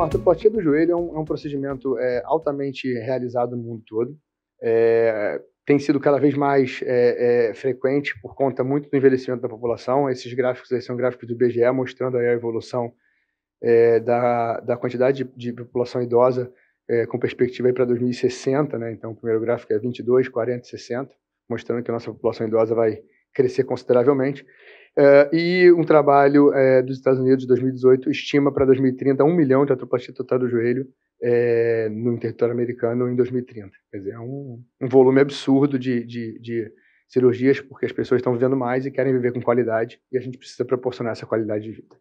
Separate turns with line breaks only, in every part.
Então, a artropatia do joelho é um, é um procedimento é, altamente realizado no mundo todo. É, tem sido cada vez mais é, é, frequente por conta muito do envelhecimento da população. Esses gráficos aí são gráficos do IBGE mostrando a evolução é, da, da quantidade de, de população idosa com perspectiva para 2060. Né? Então, o primeiro gráfico é 22, 40, 60, mostrando que a nossa população idosa vai crescer consideravelmente. Uh, e um trabalho uh, dos Estados Unidos de 2018 estima para 2030 um milhão de artroplastia total do joelho uh, no território americano em 2030. Quer dizer, é um, um volume absurdo de, de, de, cirurgias, porque as pessoas estão vivendo mais e querem viver com qualidade, e a gente precisa proporcionar essa qualidade de vida.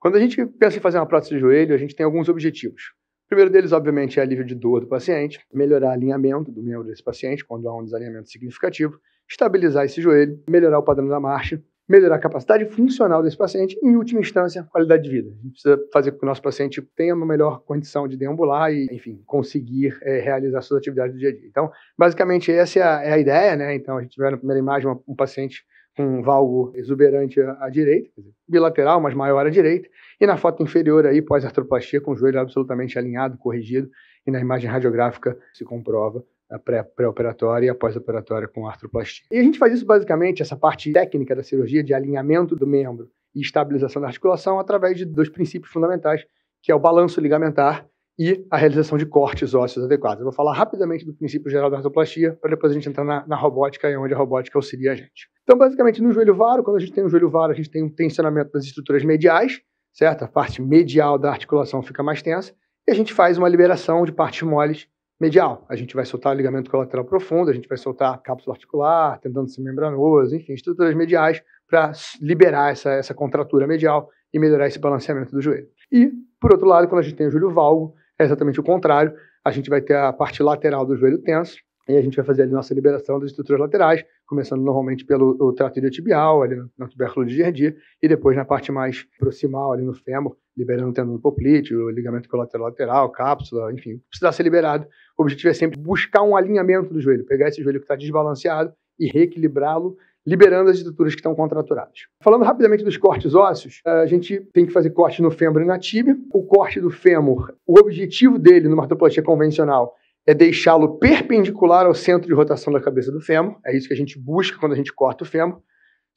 Quando a gente pensa em fazer uma prótese de joelho, a gente tem alguns objetivos. O primeiro deles, obviamente, é alívio de dor do paciente, melhorar alinhamento do membro desse paciente quando há um desalinhamento significativo, estabilizar esse joelho, melhorar o padrão da marcha, melhorar a capacidade funcional desse paciente e, em última instância, a qualidade de vida. A gente precisa fazer com que o nosso paciente tenha uma melhor condição de deambular e, enfim, conseguir é, realizar suas atividades do dia a dia. Então, basicamente, essa é a, é a ideia, né? Então, a gente vê na primeira imagem uma, um paciente com um valgo exuberante à, à direita, bilateral, mas maior à direita, e na foto inferior aí, pós-artroplastia, com o joelho absolutamente alinhado, corrigido, e na imagem radiográfica se comprova pré-operatória e a pós-operatória com artroplastia. E a gente faz isso basicamente, essa parte técnica da cirurgia de alinhamento do membro e estabilização da articulação através de dois princípios fundamentais, que é o balanço ligamentar e a realização de cortes ósseos adequados. Eu vou falar rapidamente do princípio geral da artroplastia, para depois a gente entrar na, na robótica e onde a robótica auxilia a gente. Então, basicamente, no joelho varo, quando a gente tem um joelho varo, a gente tem um tensionamento das estruturas mediais, certo? A parte medial da articulação fica mais tensa, e a gente faz uma liberação de partes moles medial. A gente vai soltar ligamento colateral profundo, a gente vai soltar cápsula articular, tendão ser membranoso, enfim, estruturas mediais para liberar essa, essa contratura medial e melhorar esse balanceamento do joelho. E, por outro lado, quando a gente tem o joelho valgo, é exatamente o contrário. A gente vai ter a parte lateral do joelho tenso, e a gente vai fazer a nossa liberação das estruturas laterais, começando normalmente pelo trato iliotibial, ali na tubérculo de Jardim, e depois na parte mais proximal, ali no fêmur, liberando tendão poplite, o ligamento colateral lateral, cápsula, enfim, precisa precisar ser liberado. O objetivo é sempre buscar um alinhamento do joelho, pegar esse joelho que está desbalanceado e reequilibrá-lo, liberando as estruturas que estão contraturadas. Falando rapidamente dos cortes ósseos, eh, a gente tem que fazer corte no fêmur e na tíbia. O corte do fêmur, o objetivo dele numa artroplastia convencional é deixá-lo perpendicular ao centro de rotação da cabeça do fêmur. É isso que a gente busca quando a gente corta o fêmur.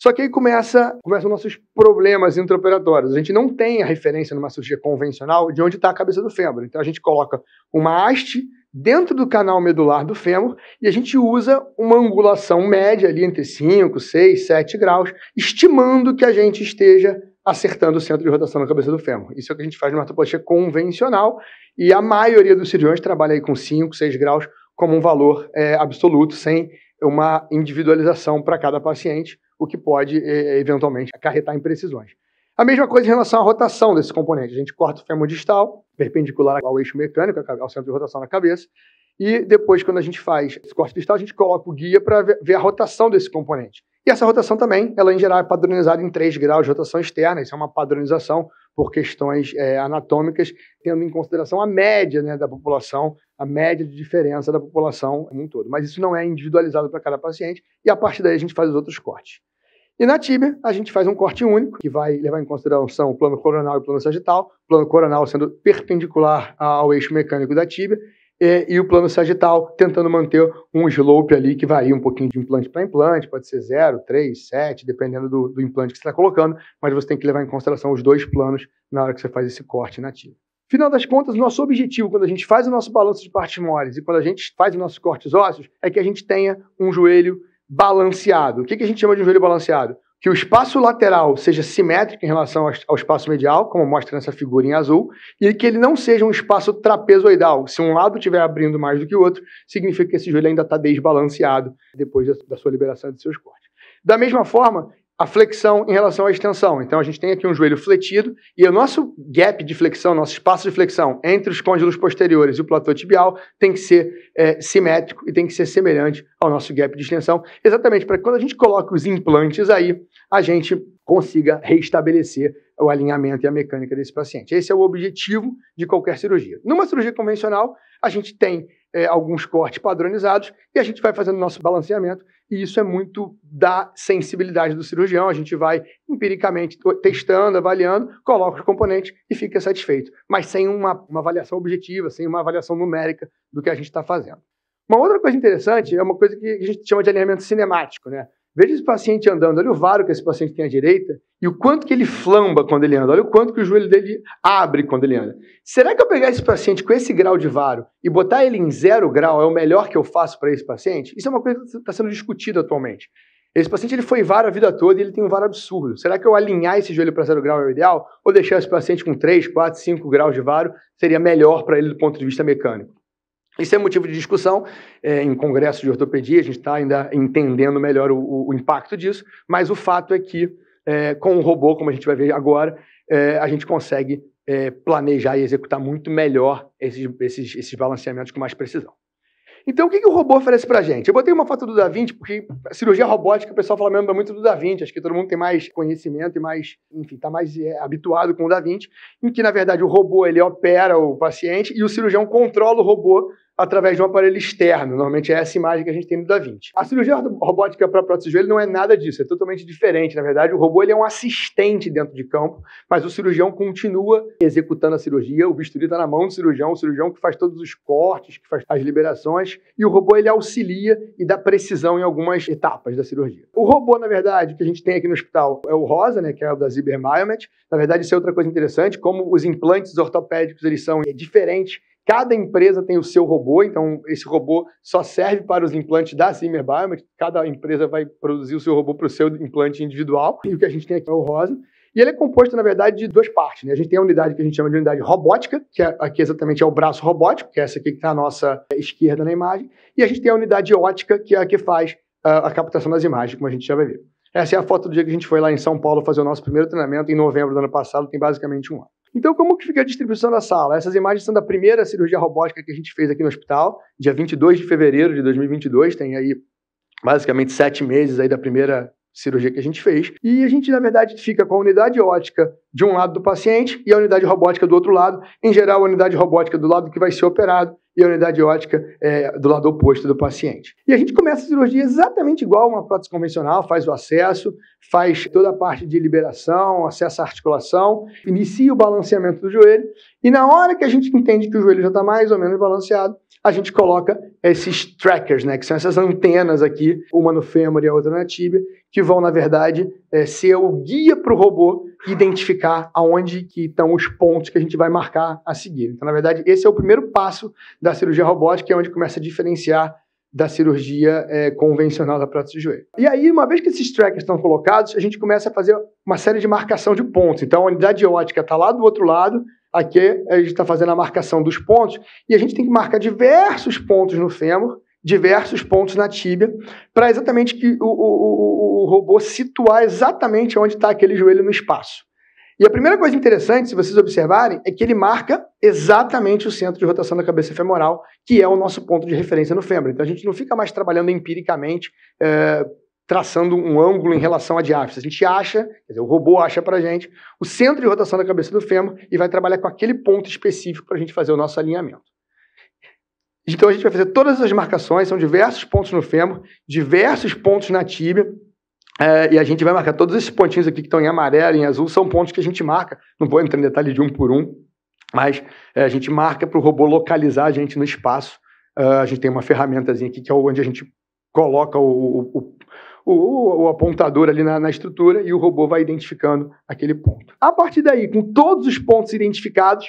Só que aí começa, começam nossos problemas intraoperatórios. A gente não tem a referência numa cirurgia convencional de onde está a cabeça do fêmur. Então a gente coloca uma haste dentro do canal medular do fêmur e a gente usa uma angulação média ali entre 5, 6, 7 graus, estimando que a gente esteja acertando o centro de rotação na cabeça do fêmur. Isso é o que a gente faz numa artroplastia convencional e a maioria dos cirurgiões trabalha aí com 5, 6 graus como um valor é, absoluto, sem uma individualização para cada paciente o que pode é, é, eventualmente acarretar imprecisões. A mesma coisa em relação à rotação desse componente. A gente corta o fêmur distal, perpendicular ao eixo mecânico, ao centro de rotação na cabeça, e depois, quando a gente faz esse corte distal, a gente coloca o guia para ver a rotação desse componente. E essa rotação também, ela é em geral é padronizada em 3 graus de rotação externa, isso é uma padronização por questões é, anatômicas, tendo em consideração a média né, da população, a média de diferença da população em um todo. Mas isso não é individualizado para cada paciente e a partir daí a gente faz os outros cortes. E na tíbia, a gente faz um corte único, que vai levar em consideração o plano coronal e o plano sagital, plano coronal sendo perpendicular ao eixo mecânico da tíbia, e, e, o plano sagital tentando manter um slope ali que varia um pouquinho de implante para implante, pode ser 0, 3, 7, dependendo do, do implante que você está colocando, mas você tem que levar em consideração os dois planos na hora que você faz esse corte nativo. Final das contas, nosso objetivo quando a gente faz o nosso balanço de partes moles e quando a gente faz os nossos cortes ósseos é que a gente tenha um joelho balanceado. O que, que a gente chama de um joelho balanceado? que o espaço lateral seja simétrico em relação ao espaço medial, como mostra nessa figura em azul, e que ele não seja um espaço trapezoidal. Se um lado estiver abrindo mais do que o outro, significa que esse joelho ainda está desbalanceado depois da sua liberação de seus cortes. Da mesma forma, a flexão em relação à extensão. Então a gente tem aqui um joelho fletido e o nosso gap de flexão, nosso espaço de flexão entre os côndilos posteriores e o platô tibial tem que ser é, simétrico e tem que ser semelhante ao nosso gap de extensão, exatamente para quando a gente coloca os implantes aí, a gente consiga restabelecer o alinhamento e a mecânica desse paciente. Esse é o objetivo de qualquer cirurgia. Numa cirurgia convencional, a gente tem é, alguns cortes padronizados e a gente vai fazendo nosso balanceamento e isso é muito da sensibilidade do cirurgião. A gente vai empiricamente testando, avaliando, coloca os componentes e fica satisfeito, mas sem uma, uma avaliação objetiva, sem uma avaliação numérica do que a gente está fazendo. Uma outra coisa interessante é uma coisa que a gente chama de alinhamento cinemático, né? Veja esse paciente andando, olha o varo que esse paciente tem à direita e o quanto que ele flamba quando ele anda, olha o quanto que o joelho dele abre quando ele anda. Será que eu pegar esse paciente com esse grau de varo e botar ele em zero grau é o melhor que eu faço para esse paciente? Isso é uma coisa que está sendo discutida atualmente. Esse paciente ele foi varo a vida toda e ele tem um varo absurdo. Será que eu alinhar esse joelho para zero grau é o ideal? Ou deixar esse paciente com 3, 4, 5 graus de varo seria melhor para ele do ponto de vista mecânico? Isso é motivo de discussão é, em congressos de ortopedia, a gente está ainda entendendo melhor o, o, impacto disso, mas o fato é que é, com o robô, como a gente vai ver agora, é, a gente consegue é, planejar e executar muito melhor esses, esses, esses balanceamentos com mais precisão. Então, o que, que o robô oferece para a gente? Eu botei uma foto do Da Vinci, porque a cirurgia robótica, o pessoal fala mesmo é muito do Da Vinci, acho que todo mundo tem mais conhecimento e mais, enfim, está mais é, habituado com o Da Vinci, em que, na verdade, o robô ele opera o paciente e o cirurgião controla o robô através de um aparelho externo. Normalmente é essa imagem que a gente tem no Da Vinci. A cirurgia robótica para prótese de joelho não é nada disso, é totalmente diferente. Na verdade, o robô ele é um assistente dentro de campo, mas o cirurgião continua executando a cirurgia, o bisturi está na mão do cirurgião, o cirurgião que faz todos os cortes, que faz as liberações, e o robô ele auxilia e dá precisão em algumas etapas da cirurgia. O robô, na verdade, que a gente tem aqui no hospital é o Rosa, né, que é o da Ziber Myomet. Na verdade, isso é outra coisa interessante, como os implantes ortopédicos eles são é, diferentes Cada empresa tem o seu robô, então esse robô só serve para os implantes da Zimmer Biomet. Cada empresa vai produzir o seu robô para o seu implante individual. E o que a gente tem aqui é o Rosa. E ele é composto, na verdade, de duas partes. Né? A gente tem a unidade que a gente chama de unidade robótica, que é, aqui exatamente é o braço robótico, que é essa aqui que está à nossa esquerda na imagem. E a gente tem a unidade ótica, que é a que faz ah, a captação das imagens, como a gente já vai ver. Essa é a foto do dia que a gente foi lá em São Paulo fazer o nosso primeiro treinamento, em novembro do ano passado, tem basicamente um ano. Então, como que fica a distribuição da sala? Essas imagens são da primeira cirurgia robótica que a gente fez aqui no hospital, dia 22 de fevereiro de 2022, tem aí basicamente sete meses aí da primeira cirurgia que a gente fez. E a gente, na verdade, fica com a unidade ótica de um lado do paciente e a unidade robótica do outro lado. Em geral, a unidade robótica do lado que vai ser operado e a unidade ótica é, do lado oposto do paciente. E a gente começa a cirurgia exatamente igual uma prótese convencional, faz o acesso, faz toda a parte de liberação, acessa a articulação, inicia o balanceamento do joelho e na hora que a gente entende que o joelho já está mais ou menos balanceado, a gente coloca é esses trackers, né, que são essas antenas aqui, uma no fêmur e a outra na tíbia, que vão, na verdade, é, ser o guia para o robô identificar aonde que estão os pontos que a gente vai marcar a seguir. Então, na verdade, esse é o primeiro passo da cirurgia robótica, é onde começa a diferenciar da cirurgia é, convencional da prótese de joelho. E aí, uma vez que esses trackers estão colocados, a gente começa a fazer uma série de marcação de pontos. Então, a unidade ótica está lá do outro lado, Aqui a gente está fazendo a marcação dos pontos e a gente tem que marcar diversos pontos no fêmur, diversos pontos na tíbia, para exatamente que o, o, o, o robô situar exatamente onde está aquele joelho no espaço. E a primeira coisa interessante, se vocês observarem, é que ele marca exatamente o centro de rotação da cabeça femoral, que é o nosso ponto de referência no fêmur. Então a gente não fica mais trabalhando empiricamente é, traçando um ângulo em relação à diáfise. A gente acha, dizer, o robô acha para a gente, o centro de rotação da cabeça do fêmur e vai trabalhar com aquele ponto específico para a gente fazer o nosso alinhamento. Então a gente vai fazer todas as marcações, são diversos pontos no fêmur, diversos pontos na tíbia, é, e a gente vai marcar todos esses pontinhos aqui que estão em amarelo, em azul, são pontos que a gente marca. Não vou entrar em detalhe de um por um, mas é, a gente marca para o robô localizar a gente no espaço. Uh, a gente tem uma ferramentazinha aqui que é onde a gente coloca o, o, o, o apontador ali na, na, estrutura e o robô vai identificando aquele ponto. A partir daí, com todos os pontos identificados,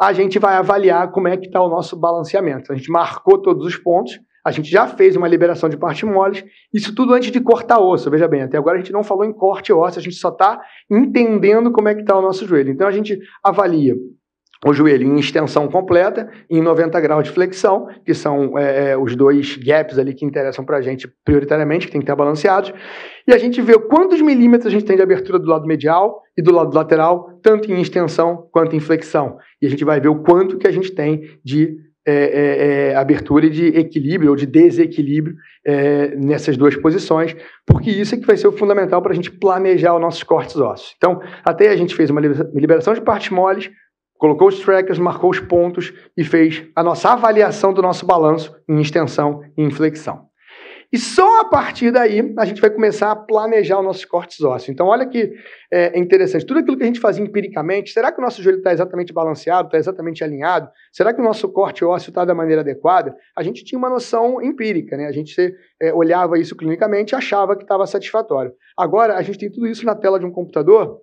a gente vai avaliar como é que está o nosso balanceamento. A gente marcou todos os pontos, a gente já fez uma liberação de partes moles, isso tudo antes de cortar osso, veja bem, até agora a gente não falou em corte ósseo, a gente só está entendendo como é que está o nosso joelho. Então a gente avalia o joelho em extensão completa e em 90 graus de flexão, que são é, é, os dois gaps ali que interessam para a gente prioritariamente, que tem que estar balanceados. E a gente vê quantos milímetros a gente tem de abertura do lado medial e do lado lateral, tanto em extensão quanto em flexão. E a gente vai ver o quanto que a gente tem de é, é, é abertura e de equilíbrio ou de desequilíbrio é, nessas duas posições, porque isso é que vai ser o fundamental para a gente planejar os nossos cortes ósseos. Então, até a gente fez uma liberação de partes moles, colocou os trackers, marcou os pontos e fez a nossa avaliação do nosso balanço em extensão e inflexão. E só a partir daí a gente vai começar a planejar os nossos cortes ósseos. Então, olha que é interessante. Tudo aquilo que a gente fazia empiricamente, será que o nosso joelho está exatamente balanceado, está exatamente alinhado? Será que o nosso corte ósseo está da maneira adequada? A gente tinha uma noção empírica, né? A gente é, olhava isso clinicamente e achava que estava satisfatório. Agora, a gente tem tudo isso na tela de um computador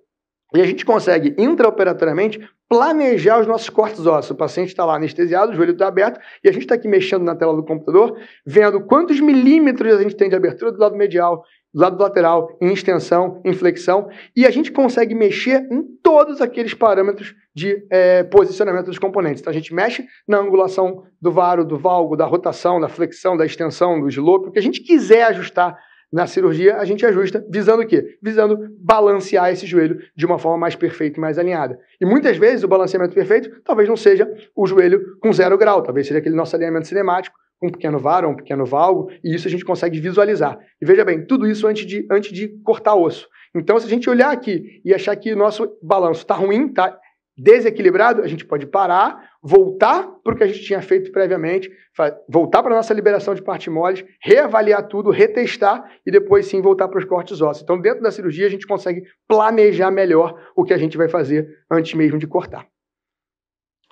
e a gente consegue intraoperatoriamente planejar os nossos cortes ósseos. O paciente está lá anestesiado, o joelho está aberto, e a gente está aqui mexendo na tela do computador, vendo quantos milímetros a gente tem de abertura do lado medial, do lado lateral, em extensão, em flexão, e a gente consegue mexer em todos aqueles parâmetros de é, posicionamento dos componentes. Então a gente mexe na angulação do varo, do valgo, da rotação, da flexão, da extensão, do slope, o que a gente quiser ajustar na cirurgia, a gente ajusta visando o quê? Visando balancear esse joelho de uma forma mais perfeita e mais alinhada. E muitas vezes o balanceamento perfeito talvez não seja o joelho com zero grau, talvez seja aquele nosso alinhamento cinemático, um pequeno varo, um pequeno valgo, e isso a gente consegue visualizar. E veja bem, tudo isso antes de, antes de cortar osso. Então, se a gente olhar aqui e achar que o nosso balanço está ruim, está desequilibrado, a gente pode parar, voltar para o que a gente tinha feito previamente, voltar para a nossa liberação de parte moles, reavaliar tudo, retestar e depois sim voltar para os cortes ósseos. Então, dentro da cirurgia, a gente consegue planejar melhor o que a gente vai fazer antes mesmo de cortar.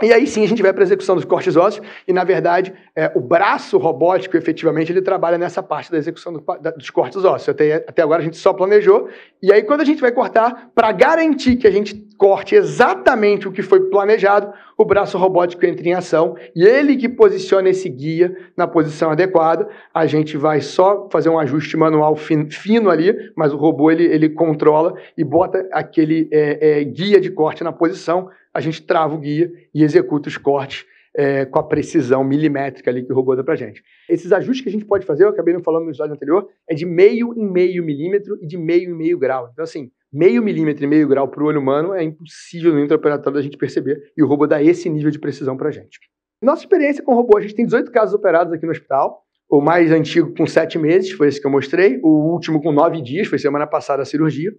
E aí sim a gente vai para a execução dos cortes ósseos, e na verdade é, o braço robótico efetivamente ele trabalha nessa parte da execução do, da, dos cortes ósseos. Até, até agora a gente só planejou, e aí quando a gente vai cortar, para garantir que a gente corte exatamente o que foi planejado, o braço robótico entra em ação e ele que posiciona esse guia na posição adequada. A gente vai só fazer um ajuste manual fin, fino ali, mas o robô ele, ele controla e bota aquele é, é, guia de corte na posição a gente trava o guia e executa os cortes é, com a precisão milimétrica ali que o robô dá para gente. Esses ajustes que a gente pode fazer, eu acabei não falando no slide anterior, é de meio em meio milímetro e de meio em meio grau. Então, assim, meio milímetro e meio grau para o olho humano é impossível no intraoperatório a gente perceber e o robô dá esse nível de precisão para gente. Nossa experiência com o robô, a gente tem 18 casos operados aqui no hospital, o mais antigo com sete meses, foi esse que eu mostrei. O último com nove dias, foi semana passada a cirurgia.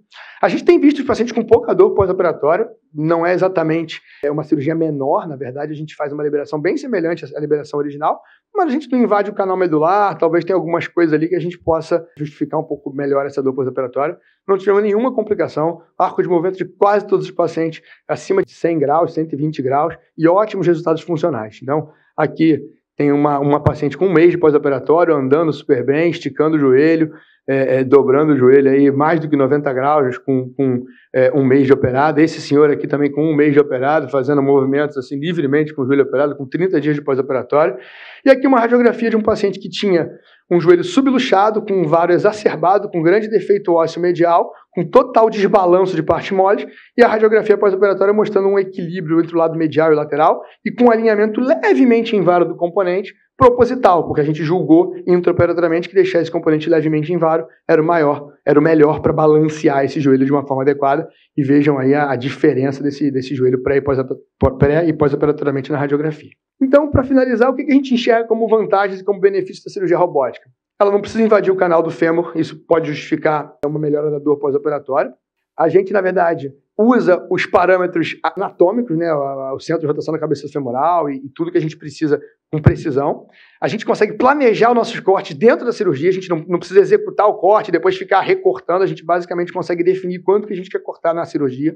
A gente tem visto os pacientes com pouca dor pós-operatória. Não é exatamente é uma cirurgia menor, na verdade, a gente faz uma liberação bem semelhante à liberação original, mas a gente não invade o canal medular. Talvez tenha algumas coisas ali que a gente possa justificar um pouco melhor essa dor pós-operatória. Não tivemos nenhuma complicação. Arco de movimento de quase todos os pacientes acima de 100 graus, 120 graus e ótimos resultados funcionais. Então, aqui tem uma, uma paciente com um mês de pós-operatório, andando super bem, esticando o joelho, é, é, dobrando o joelho aí mais do que 90 graus com, com é, um mês de operado. Esse senhor aqui também com um mês de operado, fazendo movimentos assim livremente com o joelho operado, com 30 dias de pós-operatório. E aqui uma radiografia de um paciente que tinha um joelho subluxado, com um varo exacerbado, com grande defeito ósseo medial, com total desbalanço de parte mole, e a radiografia pós-operatória mostrando um equilíbrio entre o lado medial e o lateral, e com um alinhamento levemente invaro do componente, proposital, porque a gente julgou intraoperatoriamente que deixar esse componente levemente invaro era o maior, era o melhor para balancear esse joelho de uma forma adequada. E vejam aí a, a diferença desse, desse joelho pré e pós-operatoriamente pós na radiografia. Então, para finalizar, o que, a gente enxerga como vantagens e como benefícios da cirurgia robótica? Ela não precisa invadir o canal do fêmur, isso pode justificar uma melhora da dor pós-operatória. A gente, na verdade, usa os parâmetros anatômicos, né, o centro de rotação da cabeça femoral e, e tudo que a gente precisa com precisão. A gente consegue planejar os nossos cortes dentro da cirurgia, a gente não, não precisa executar o corte e depois ficar recortando, a gente basicamente consegue definir quanto que a gente quer cortar na cirurgia.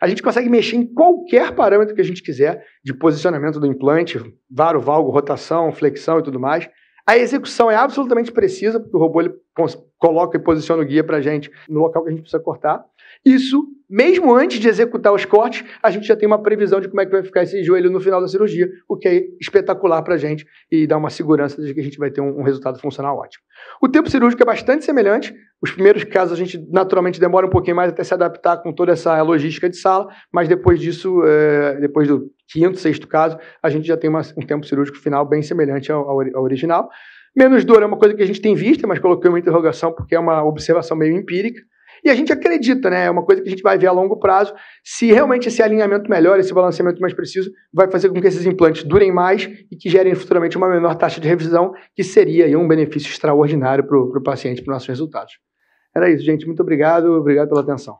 A gente consegue mexer em qualquer parâmetro que a gente quiser, de posicionamento do implante, varo, valgo, rotação, flexão e tudo mais. A execução é absolutamente precisa, porque o robô ele coloca e posiciona o guia para a gente no local que a gente precisa cortar. Isso, mesmo antes de executar os cortes, a gente já tem uma previsão de como é que vai ficar esse joelho no final da cirurgia, o que é espetacular para a gente e dá uma segurança de que a gente vai ter um, um, resultado funcional ótimo. O tempo cirúrgico é bastante semelhante. Os primeiros casos a gente naturalmente demora um pouquinho mais até se adaptar com toda essa logística de sala, mas depois disso, é, depois do quinto, sexto caso, a gente já tem uma, um tempo cirúrgico final bem semelhante ao, ao original. Menos dor é uma coisa que a gente tem vista, mas coloquei uma interrogação porque é uma observação meio empírica. E a gente acredita, né? É uma coisa que a gente vai ver a longo prazo se realmente esse alinhamento melhor, esse balanceamento mais preciso, vai fazer com que esses implantes durem mais e que gerem futuramente uma menor taxa de revisão, que seria aí, um benefício extraordinário para o paciente, para os nossos resultados. Era isso, gente. Muito obrigado. Obrigado pela atenção.